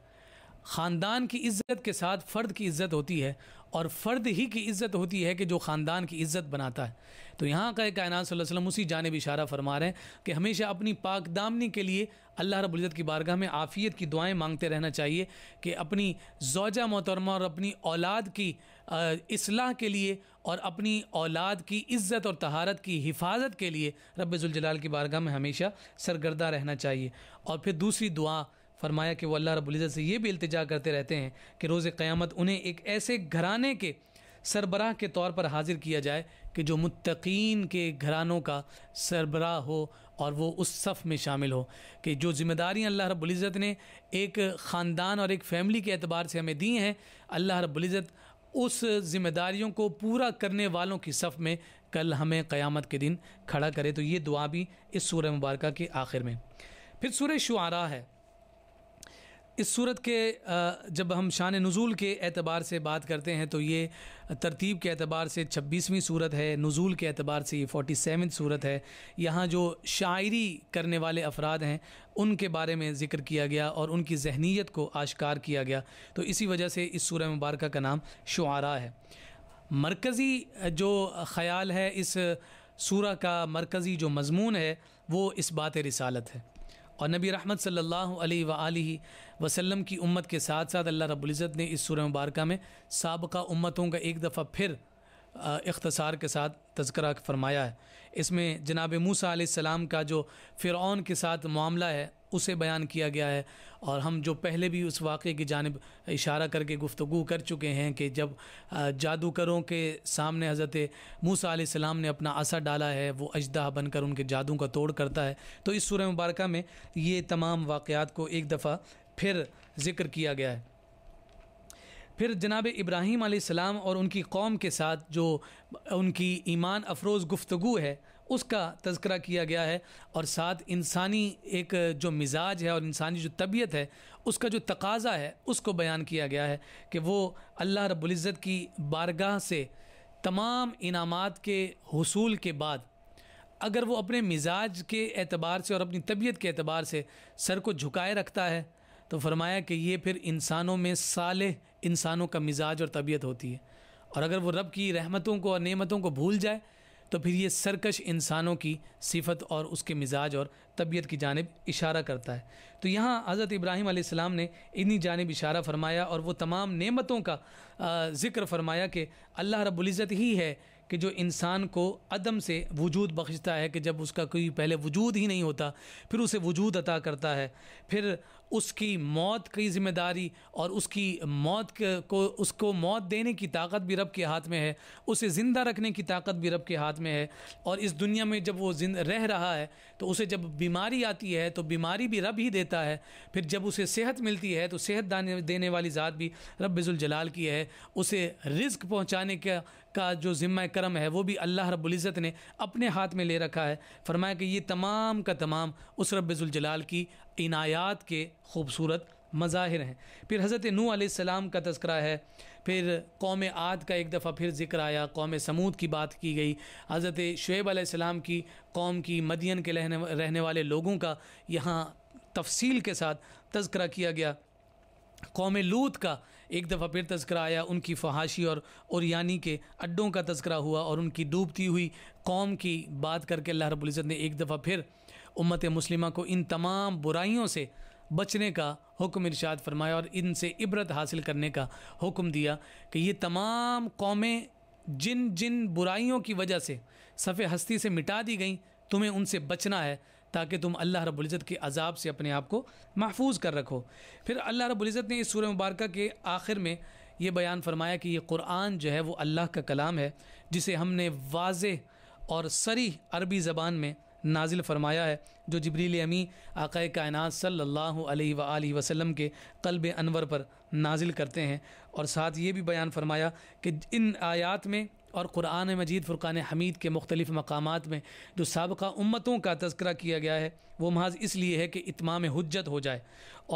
ख़ानदान की इज़्ज़त के साथ फ़र्द की इज़्ज़त होती है और फ़र्द ही की इज़्ज़त होती है कि जो ख़ानदान की इज़्ज़त बनाता है तो यहाँ का कायनात वसल्लम उसी जानब इशारा फरमा रहे हैं कि हमेशा अपनी पाक दामनी के लिए अल्लाह रबुल्ज़त की बारगाह में आफ़ियत की दुआएँ मांगते रहना चाहिए कि अपनी जोजा मोहतरमा और अपनी औलाद की असलाह के लिए और अपनी औलाद की इज़्ज़त और तहारत की हिफाजत के लिए रब्ज़ुलजलाल की बारगाह में हमेशा सरगर्दा रहना चाहिए और फिर दूसरी दुआ फरमाया कि वो अल्लाह रबुल्ज़त से ये भी अल्तजा करते रहते हैं कि रोज़ क़्यामत उन्हें एक ऐसे घराने के सरबराह के तौर पर हाजिर किया जाए कि जो मुतकीन के घरानों का सरबराह हो और वो उस सफ़ में शामिल हो कि जो ज़िम्मेदारियाँ अल्लाह रब्ज़त ने एक ख़ानदान और एक फ़ैमिली के अतबार से हमें दी हैं अल्लाह रब्ज़त उस ज़िम्मेदारियों को पूरा करने वालों की सफ़ में कल हमें क़यामत के दिन खड़ा करे तो ये दुआ भी इस सूर मुबारक के आखिर में फिर सूर्य शुआरा है इस सूरत के जब हम शान नज़ुल के एतबार से बात करते हैं तो ये तरतीब के अतबार से छब्बीसवीं सूरत है नज़ुल के अतबार से ये फोटी सेवन सूरत है यहाँ जो शायरी करने वाले अफराद हैं उनके बारे में ज़िक्र किया गया और उनकी जहनीत को आश्कार किया गया तो इसी वजह से इस सूर मुबारक का नाम शुरा है मरकज़ी जो ख़्याल है इस सूर का मरकज़ी जो मजमून है वो इस बात रिसालत है और नबी रहमत सल्लल्लाहु अलैहि वसल्लम की उम्मत के साथ साथ अल्लाह रब्ज़त ने इस सूर मुबारक में सबका उम्मतों का एक दफ़ा फिर इख्तसार के साथ तस्करा फरमाया है इसमें जनाब मूसा सलाम का जो फ़िरौन के साथ मामला है उसे बयान किया गया है और हम जो पहले भी उस वाक़े की जानब इशारा करके गुफ्तु कर चुके हैं कि जब जादूगरों के सामने हज़रत मूसा सलाम ने अपना असर डाला है वो अजदा बनकर उनके जादू का तोड़ करता है तो इस सूर मुबारक में ये तमाम वाक़ात को एक दफ़ा फिर ज़िक्र किया गया है फिर जनाब इब्राहीम सलाम और उनकी कौम के साथ जो उनकी ईमान अफरोज़ गुफ्तु है उसका तस्करा किया गया है और साथ इंसानी एक जो मिजाज है और इंसानी जो तबीयत है उसका जो तकाजा है उसको बयान किया गया है कि वो अल्लाह रबुल्ज़त की बारगाह से तमाम इनाम के हसूल के बाद अगर वो अपने मिजाज के एतबार से और अपनी तबीयत के अतबार से सर को झुकाए रखता है तो फरमाया कि ये फिर इंसानों में साल इंसानों का मिजाज और तबीयत होती है और अगर वो रब की रहमतों को और नेमतों को भूल जाए तो फिर ये सरकश इंसानों की सिफत और उसके मिजाज और तबीयत की जानब इशारा करता है तो यहाँ हज़रत इब्राहिम आसमाम ने इन्हीं जानब इशारा फरमाया और वह तमाम नमतों का ज़िक्र फरमाया कि अल्लाह रबुल्ज़त ही है कि जो इंसान को अदम से वजूद बख्शता है कि जब उसका कोई पहले वजूद ही नहीं होता फिर उसे वजूद अता करता है फिर उसकी मौत की जिम्मेदारी और उसकी मौत को उसको मौत देने की ताकत भी रब के हाथ में है उसे ज़िंदा रखने की ताकत भी रब के हाथ में है और इस दुनिया में जब वो रह रहा है तो उसे जब बीमारी आती है तो बीमारी भी रब ही देता है फिर जब उसे सेहत मिलती है तो सेहत देने वाली ज़ात भी रबाल की है उसे रिस्क पहुँचाने का का जो ज़िम्मा करम है वो भी अल्लाह रब्ज़त ने अपने हाथ में ले रखा है फरमाया कि ये तमाम का तमाम उस रबाल की इनायात के खूबसूरत मज़ाहिर हैं फिर हज़रत नू आसम का तस्करा है फिर कौम आद का एक दफ़ा फिर जिक्र आया कौम समूद की बात की गई हज़रत शुएब आसमाम की कौम की मदियन के रहने रहने वाले लोगों का यहाँ तफसील के साथ तस्करा किया गया कौम लूत का एक दफ़ा फिर तस्करा आया उनकी फहाशी और और यानी के अड्डों का तस्करा हुआ और उनकी डूबती हुई कौम की बात करके अल्लाह रबुल्ज़त ने एक दफ़ा फिर उम्मत मुस्लिमा को इन तमाम बुराइयों से बचने का हुक्म इरशाद फरमाया और इनसे इबरत हासिल करने का हुक्म दिया कि ये तमाम कौमें जिन जिन बुराइयों की वजह से सफ़े हस्ती से मिटा दी गई तुम्हें उनसे बचना है ताकि तुम अल्लाह रबुल्ज़त के अजाब से अपने आप को महफूज कर रखो फिर अल्लाह रबुल्ज़त ने इस सूर मुबारक के आखिर में ये बयान फरमाया कि ये कुरान जो है वो अल्लाह का कलाम है जिसे हमने वाज और सरी अरबी ज़बान में नाजिल फरमाया है जो जबरील अमी आक़ा कायन सल्ला वसम के कल्ब अनवर पर नाजिल करते हैं और साथ ये भी बयान फरमाया कि इन आयात में और कुरान मजीद फ़ुरान हमीद के मुख्तलिफ़ मकाम में जो सबका उम्मतों का तस्करा किया गया है वो महज इसलिए है कि इतमाम हजत हो जाए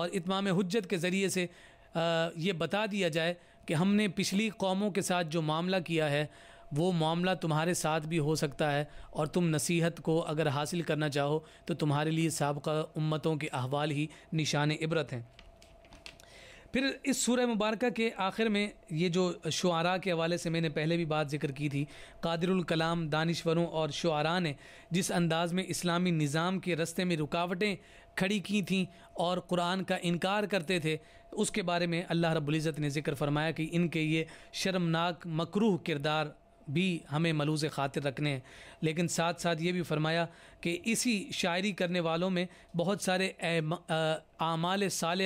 और इतमाम हजत के ज़रिए से आ, ये बता दिया जाए कि हमने पिछली कौमों के साथ जो मामला किया है वो मामला तुम्हारे साथ भी हो सकता है और तुम नसीहत को अगर हासिल करना चाहो तो तुम्हारे लिए सबका उम्मतों के अहवाल ही निशान इबरत हैं फिर इस सूर्य मुबारक के आखिर में ये जो शुरा के हवाले से मैंने पहले भी बात जिक्र की थी कादरुल कलाम दानश्वरों और शुरा ने जिस अंदाज़ में इस्लामी निज़ाम के रस्ते में रुकावटें खड़ी की थीं और कुरान का इनकार करते थे उसके बारे में अल्लाह रब्ज़त ने जिक्र फरमाया कि इनके ये शर्मनाक मकरूह किरदार भी हमें मलूज़ ख़ातिर रखने हैं लेकिन साथ साथ ये भी फरमाया कि इसी शायरी करने वालों में बहुत सारे आमाल साल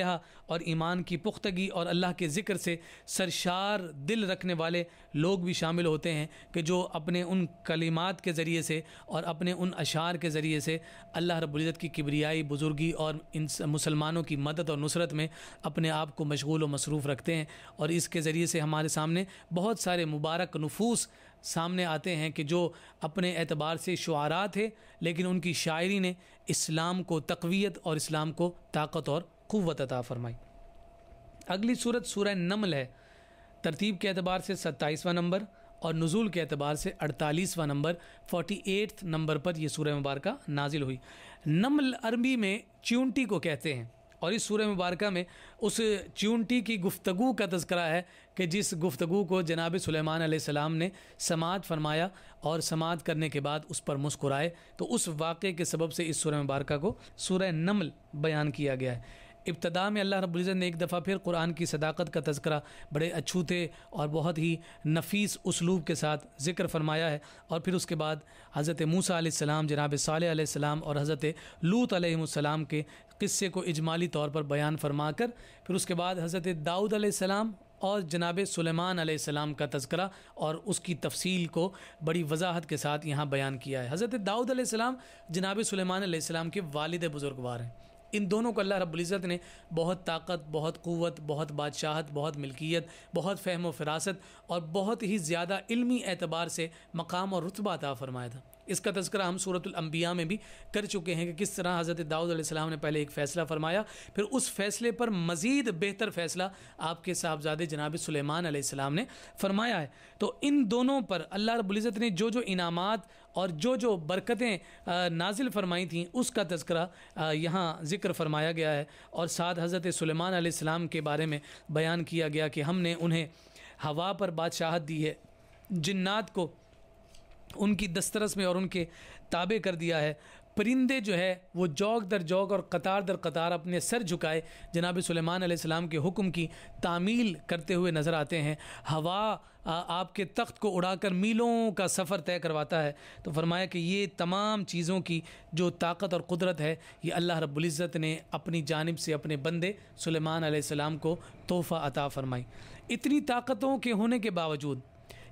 और ईमान की पुख्तगी और अल्लाह के ज़िक्र से सरशार दिल रखने वाले लोग भी शामिल होते हैं कि जो अपने उन कलिमात के ज़रिए से और अपने उन अशार के ज़रिए से अल्लाह रबुल्ज़त की किबरियाई बुज़ुर्गी और इन मुसलमानों की मदद और नुसरत में अपने आप को मशगूल व मसरूफ़ रखते हैं और इसके ज़रिए से हमारे सामने बहुत सारे मुबारक नफूस सामने आते हैं कि जो अपने एतबार से शुरा थे लेकिन उनकी शायरी ने इस्लाम को तकवीत और इस्लाम को ताकत और क़वत अता फरमाई अगली सूरत सूरह नमल है तरतीब के अतबार से सत्ताईसवा नंबर और नज़ुल के अतबार से अड़तालीसवा नंबर फोटी एट नंबर पर यह सूरह मुबारक नाजिल हुई नमल अरबी में च्यूंटी को कहते हैं और इस सूर्य मुबारक में उस च्यूनटी की गुफ्तु का तस्करा है कि जिस गुफ्तु को जनाब सलेमान सलाम ने समात फरमाया और समात करने के बाद उस पर मुस्कुराए तो उस वाक़े के सबब से इस सूर्य मुबारक को सूर्य नमल बयान किया गया है इब्तदा में अल्लाह रब्ज़त ने एक दफ़ा फिर कुरान की सदाकत का तस्करा बड़े अछूते और बहुत ही नफीस उसलूब के साथ ज़िक्र फरमाया है और फिर उसके बाद हज़रत मूसा सलाम जनाब साल सलाम और हज़रत लूत सलाम के किस्से को इजमाली तौर पर बयान फरमा कर फिर उसके बाद हज़रत दाऊद आसमाम और जनाब सुलेमान का तस्करा और उसकी तफसील को बड़ी वजाहत के साथ यहाँ बयान किया है हज़रत दाऊद आसमाम जनाब सुलेमान के वालद बुज़ुर्गवार हैं इन दोनों को अल्लाह रब्ज़त ने बहुत ताकत बहुत क़वत बहुत बादशाहत बहुत मिल्कियत बहुत फहम व फरासत और बहुत ही ज़्यादा इल्मी एतबार से मकाम और रुतबा अता फ़रमाया था इसका तस्करा हम सूरत अम्बिया में भी कर चुके हैं कि किस तरह हज़रत दाऊद ने पहले एक फ़ैसला फ़रमाया फिर उस फैसले पर मज़ीद बेहतर फ़ैसला आपके साहबजादे जनाब सुलेमान ने फरमाया है तो इन दोनों पर अल्लाह रबुल्ज़त ने जो जो इनामात और जो जो बरकतें नाजिल फरमाई थी उसका तस्करा यहाँ ज़िक्र फरमाया गया है और साथ हज़रत सलेमान के बारे में बयान किया गया कि हमने उन्हें हवा पर बादशाहत दी है जिन्नात को उनकी दस्तरस में और उनके ताबे कर दिया है परिंदे जो है वो जौक दर जौक और कतार दर कतार अपने सर झुकाए जनाब सुलेमान सलाम के हुक्म की तामील करते हुए नज़र आते हैं हवा आपके तख्त को उड़ाकर मीलों का सफ़र तय करवाता है तो फरमाया कि ये तमाम चीज़ों की जो ताकत और कुदरत है ये अल्लाह रब्ज़त ने अपनी जानब से अपने बंदे सुलेमान सलेमान को तोहफ़ा अता फ़रमाई इतनी ताकतों के होने के बावजूद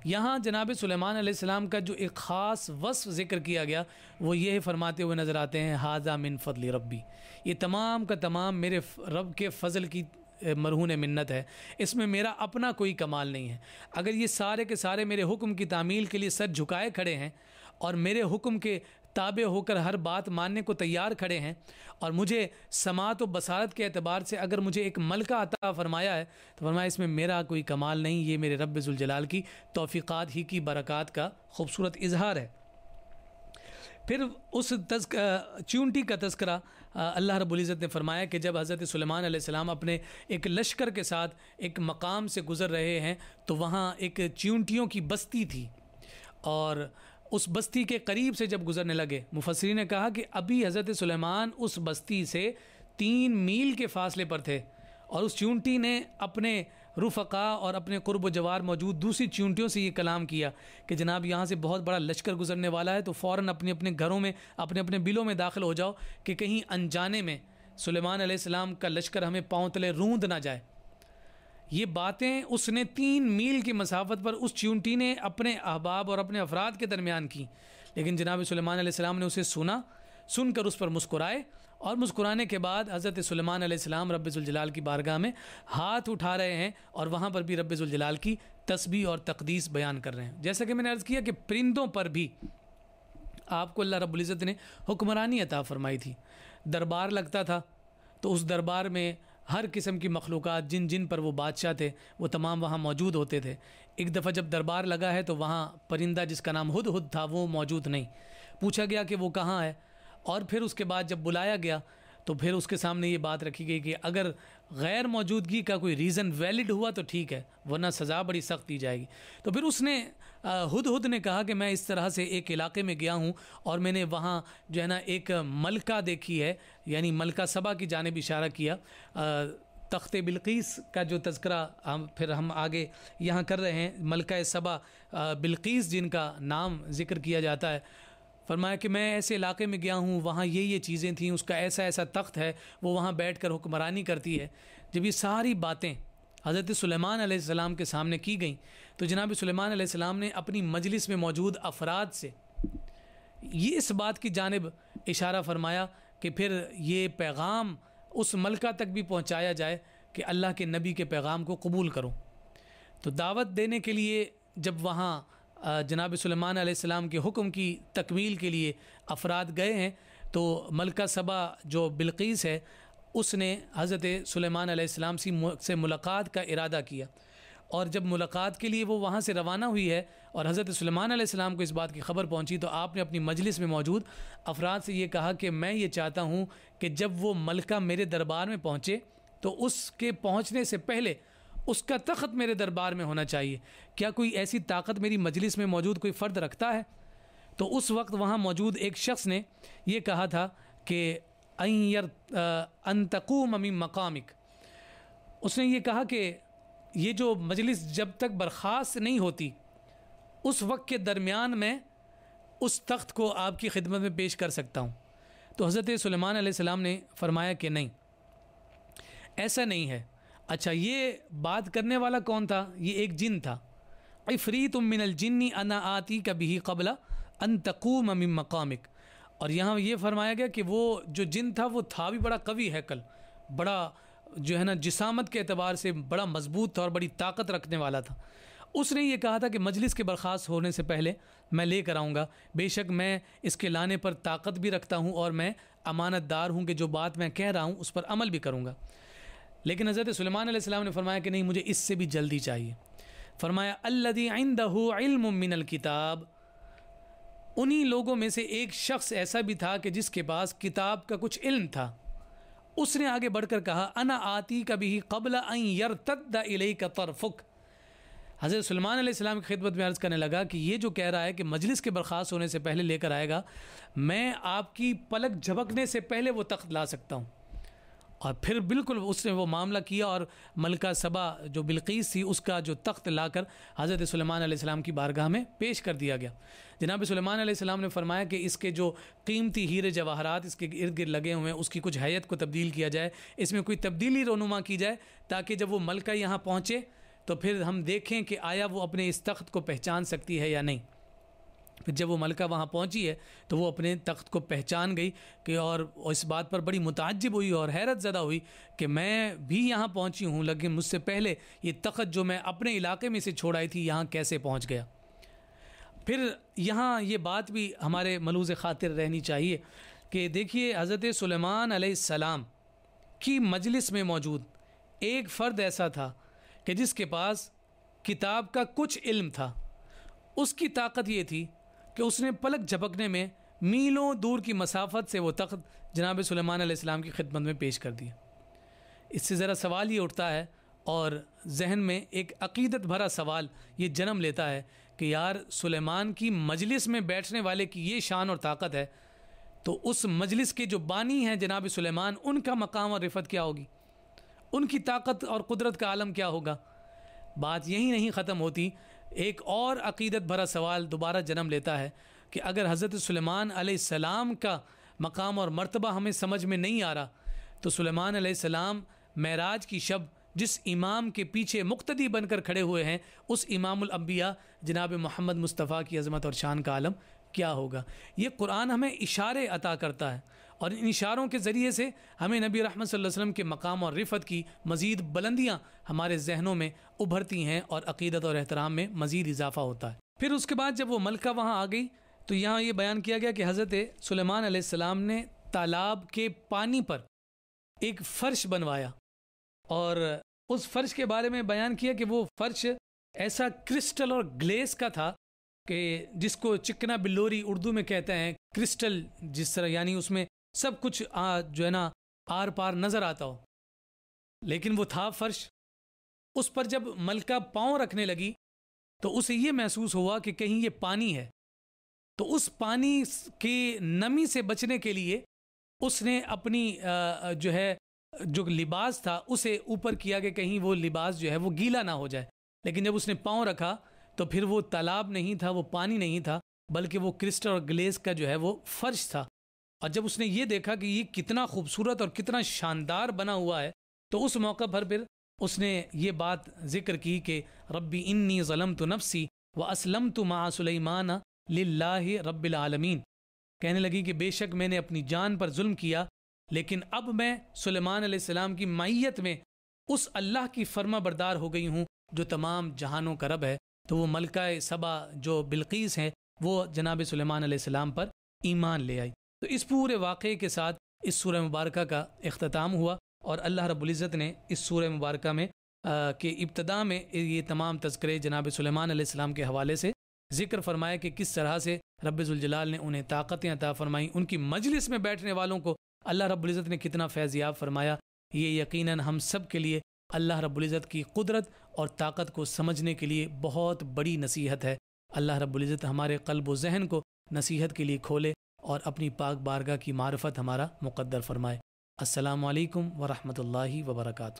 यहाँ जनाब सुलेमान सलाम का जो एक ख़ास वसफ़ ज़िक्र किया गया वो ये फरमाते हुए नज़र आते हैं हाजा मिन फ़ल रबी ये तमाम का तमाम मेरे रब के फ़ल की मरहून मन्नत है इसमें मेरा अपना कोई कमाल नहीं है अगर ये सारे के सारे मेरे हुक्म की तामील के लिए सर झुकाए खड़े हैं और मेरे हुक्म के ताबे होकर हर बात मानने को तैयार खड़े हैं और मुझे समात व बसारत के अतबार से अगर मुझे एक मलका अता फरमाया है तो फरमाया इसमें मेरा कोई कमाल नहीं ये मेरे रब जुलजलाल की तोफ़ीक़ात ही की बरक़ात का खूबसूरत इजहार है फिर उस तस्क च्यूनटी का तस्करा अल्लाह रबुल्ज़त ने फरमाया कि जब हज़रत सलमान सलाम अपने एक लश्कर के साथ एक मकाम से गुज़र रहे हैं तो वहाँ एक च्यूनटियों की बस्ती थी और उस बस्ती के करीब से जब गुजरने लगे मुफसरी ने कहा कि अभी हज़रत सुलेमान उस बस्ती से तीन मील के फासले पर थे और उस चूंटी ने अपने रुफका और अपने कुर्ब जवार मौजूद दूसरी चूंटियों से ये कलाम किया कि जनाब यहाँ से बहुत बड़ा लश्कर गुजरने वाला है तो फ़ौर अपने अपने घरों में अपने अपने बिलों में दाखिल हो जाओ कि कहीं अनजाने में सुलेमान सलेमान का लश्कर हमें पाँव तले रूंद ना जाए ये बातें उसने तीन मील की मसाफत पर उस च्यूंटी ने अपने अहबाब और अपने अफराद के दरमियान की लेकिन जनाब सलेमान ने उसे सुना सुनकर उस पर मुस्कुराए और मुस्कुराने के बाद हज़रत सलेमान आसमाम रबाल की बारगाह में हाथ उठा रहे हैं और वहाँ पर भी रबाल की तस्वीर और तकदीस बयान कर रहे हैं जैसा कि मैंने अर्ज़ किया कि परिंदों पर भी आपको अल्लाह रब्ज़त ने हुक्मरानी अता फरमाई थी दरबार लगता था तो उस दरबार में हर किस्म की मखलूक जिन जिन पर वो बादशाह थे वो तमाम वहाँ मौजूद होते थे एक दफ़ा जब दरबार लगा है तो वहाँ परिंदा जिसका नाम हद हद था वो मौजूद नहीं पूछा गया कि वो कहाँ है और फिर उसके बाद जब बुलाया गया तो फिर उसके सामने ये बात रखी गई कि अगर गैर मौजूदगी का कोई रीज़न वैलिड हुआ तो ठीक है वरना सज़ा बड़ी सख्त दी जाएगी तो फिर उसने हद हद ने कहा कि मैं इस तरह से एक इलाके में गया हूँ और मैंने वहाँ जो है ना एक मलका देखी है यानी मलका सभा की जानब इशारा किया तख्त बिल्कीस का जो तस्करा हम फिर हम आगे यहाँ कर रहे हैं मलका सबा बिल्कीस जिनका नाम जिक्र किया जाता है फरमाया कि मैं ऐसे इलाके में गया हूँ वहाँ ये ये चीज़ें थीं उसका ऐसा ऐसा तख्त है वो वहाँ बैठ कर हुक्मरानी करती है जब ये सारी बातें हज़रत सुलेमान सलाम के सामने की गई तो जनाब सुलेमान सलाम ने अपनी मजलिस में मौजूद अफराद से ये इस बात की जानब इशारा फरमाया कि फिर ये पैगाम उस मलका तक भी पहुँचाया जाए कि अल्लाह के नबी के पैगाम को कबूल करो तो दावत देने के लिए जब वहाँ जनाब सलेमान आसमाम के हुक्म की तकमील के लिए अफराद गए हैं तो मलका सबा जो बिल्कीस है उसने हज़रत सुलेमान सी से मुलाकात का इरादा किया और जब मुलाकात के लिए वो वहाँ से रवाना हुई है और हज़रत सलेमान को इस बात की खबर पहुँची तो आपने अपनी मजलिस में मौजूद अफराद से ये कहा कि मैं ये चाहता हूँ कि जब वो मलका मेरे दरबार में पहुँचे तो उसके पहुँचने से पहले उसका तख्त मेरे दरबार में होना चाहिए क्या कोई ऐसी ताकत मेरी मजलिस में मौजूद कोई फ़र्द रखता है तो उस वक्त वहाँ मौजूद एक शख्स ने यह कहा था कि अयर अनतकूम अमी मकामिक उसने ये कहा कि ये जो मजलिस जब तक बर्खास्त नहीं होती उस वक्त के दरमियान में उस तख्त को आपकी खिदमत में पेश कर सकता हूँ तो हज़रत सलेमान सलाम ने फरमाया कि नहीं ऐसा नहीं है अच्छा ये बात करने वाला कौन था ये एक जिन था इफ़री तुम मिनल जिन्नी अना आती कभी ही कबला अन तकूम अमी मकामिक और यहाँ ये फरमाया गया कि वो जो जिन था वो था भी बड़ा कवि है कल बड़ा जो है ना जिसामत के अतबार से बड़ा मजबूत था और बड़ी ताकत रखने वाला था उसने ये कहा था कि मजलिस के बर्खास्त होने से पहले मैं ले कर आऊँगा बेशक मैं इसके लाने पर ताकत भी रखता हूँ और मैं अमानतदार हूँ कि जो बात मैं कह रहा हूँ उस पर अमल भी करूँगा लेकिन हज़रत सलमान ने फरमाया कि नहीं मुझे इससे भी जल्दी चाहिए फरमाया अल्लदी आइंदा मिनल किताब उन्हीं लोगों में से एक शख्स ऐसा भी था कि जिसके पास किताब का कुछ इल्म था उसने आगे बढ़कर कहा अना आती कभी ही कबल यर तद इले का तरफुक हज़रत सलमान आसमाम की खिदमत में अर्ज़ करने लगा कि ये जो कह रहा है कि मजलिस के बर्खास्त होने से पहले लेकर आएगा मैं आपकी पलक झपकने से पहले वो तख्त ला सकता हूँ और फिर बिल्कुल उसने वो मामला किया और मलका सबा जो बिल्कीस थी उसका जो तख्त लाकर हज़रत सलमान आसमाम की बारगाह में पेश कर दिया गया जनाब सलमान सलाम ने फरमाया कि इसके जो कीमती हीरे जवाहरात इसके इर्द गिर्द लगे हुए हैं उसकी कुछ हैत को तब्दील किया जाए इसमें कोई तब्दीली रोनुमा की जाए ताकि जब वो मलका यहाँ पहुँचे तो फिर हम देखें कि आया वो अपने इस तख्त को पहचान सकती है या नहीं जब वो मलका वहाँ पहुँची है तो वो अपने तख्त को पहचान गई कि और इस बात पर बड़ी मुतजब हुई और हैरत ज़्यादा हुई कि मैं भी यहाँ पहुँची हूँ लेकिन मुझसे पहले ये तख्त जो मैं अपने इलाके में से छोड़ाई थी यहाँ कैसे पहुँच गया फिर यहाँ ये बात भी हमारे मलूज़ ख़ातिर रहनी चाहिए कि देखिए हज़रत सलेमान सलाम की मजलिस में मौजूद एक फ़र्द ऐसा था कि जिसके पास किताब का कुछ इल्म था उसकी ताकत ये थी कि उसने पलक झपकने में मीलों दूर की मसाफत से वो तख्त जनाब सुलेमान आसमाम की खिदमत में पेश कर दिया इससे ज़रा सवाल ये उठता है और जहन में एक अकीदत भरा सवाल ये जन्म लेता है कि यार सुलेमान की मजलिस में बैठने वाले की ये शान और ताकत है तो उस मजलिस के जो बानी हैं जनाब सुलेमान उनका मकाम और रिफत क्या होगी उनकी ताकत और कुदरत का आलम क्या होगा बात यहीं नहीं ख़त्म होती एक और अकीदत भरा सवाल दोबारा जन्म लेता है कि अगर हज़रत सलमान सलाम का मकाम और मर्तबा हमें समझ में नहीं आ रहा तो सलेमान सलाम महराज की शब जिस इमाम के पीछे मुक्तदी बनकर खड़े हुए हैं उस इमामबिया जनाब मोहम्मद मुस्तफ़ा की अजमत और शान का आलम क्या होगा ये कुरान हमें इशारे अता करता है और इन इशारों के ज़रिए से हमें नबी रहमत वसल्लम के मकाम और रिफत की मज़ीद बुलंदियाँ हमारे जहनों में उभरती हैं और अकीदत और एहतराम में मज़ीद इजाफ़ा होता है फिर उसके बाद जब वो मलका वहाँ आ गई तो यहाँ ये बयान किया गया कि हज़रत सलेमान आसमाम ने तालाब के पानी पर एक फ़र्श बनवाया और उस फ़र्श के बारे में बयान किया कि वो फ़र्श ऐसा क्रिस्टल और ग्लेस का था कि जिसको चिकना बिल्लोरी उर्दू में कहते हैं क्रिस्टल जिस तरह यानी उसमें सब कुछ आ, जो है ना आर पार नजर आता हो लेकिन वो था फर्श उस पर जब मलका पांव रखने लगी तो उसे ये महसूस हुआ कि कहीं ये पानी है तो उस पानी की नमी से बचने के लिए उसने अपनी जो है जो लिबास था उसे ऊपर किया कि कहीं वो लिबास जो है वो गीला ना हो जाए लेकिन जब उसने पाँव रखा तो फिर वो तालाब नहीं था वो पानी नहीं था बल्कि वो क्रिस्टल और ग्लेस का जो है वो फर्श था और जब उसने ये देखा कि ये कितना खूबसूरत और कितना शानदार बना हुआ है तो उस मौके पर फिर उसने ये बात जिक्र की कि रब्बी इन्नी ज़लम तो नफसी व असलम तो मा सुलेमान लाला रबालमीन कहने लगी कि बेशक मैंने अपनी जान पर जुल्म किया लेकिन अब मैं सुलेमान सलाम की मैत में उस अल्लाह की फर्मा बरदार हो गई हूँ जो तमाम जहानों का रब है तो वो मलका सबा जो बिल्कीस हैं वो जनाब सुलेमान सलाम पर ईमान ले आई तो इस पूरे वाक़े के साथ इस सूर मुबारक का अख्ताम हुआ और अल्लाह रबुल्ज़त ने इस सूर मुबारक में आ, के इब्तदा में ये तमाम तस्करे जनाब सुलेमान के हवाले से जिक्र फरमाया कि किस तरह से रबाल ने उन्हें ताकतें अता फरमाईं उनकी मजलिस में बैठने वालों को अल्लाह रबुल्ज़त ने कितना फैज़याब फरमाया ये यकीन हम सब के लिए अल्लाह रबुल्ज़त की कुदरत और ताकत को समझने के लिए बहुत बड़ी नसीहत है अल्लाह रबुल्ज़त हमारे कल्ब जहन को नसीहत के लिए खोले और अपनी पाक बारगाह की मार्फत हमारा मुकद्दर फरमाए असलकम वरहमल वर्का